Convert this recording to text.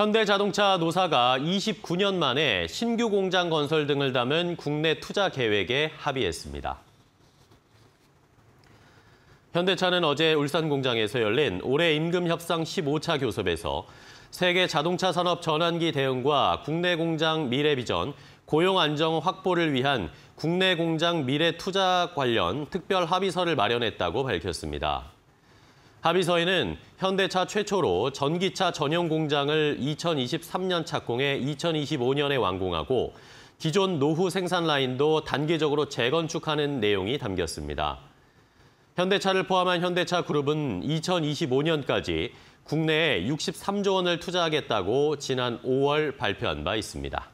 현대자동차 노사가 29년 만에 신규 공장 건설 등을 담은 국내 투자 계획에 합의했습니다. 현대차는 어제 울산 공장에서 열린 올해 임금 협상 15차 교섭에서 세계 자동차 산업 전환기 대응과 국내 공장 미래 비전, 고용 안정 확보를 위한 국내 공장 미래 투자 관련 특별 합의서를 마련했다고 밝혔습니다. 합의서에는 현대차 최초로 전기차 전용 공장을 2023년 착공해 2025년에 완공하고 기존 노후 생산 라인도 단계적으로 재건축하는 내용이 담겼습니다. 현대차를 포함한 현대차 그룹은 2025년까지 국내에 63조 원을 투자하겠다고 지난 5월 발표한 바 있습니다.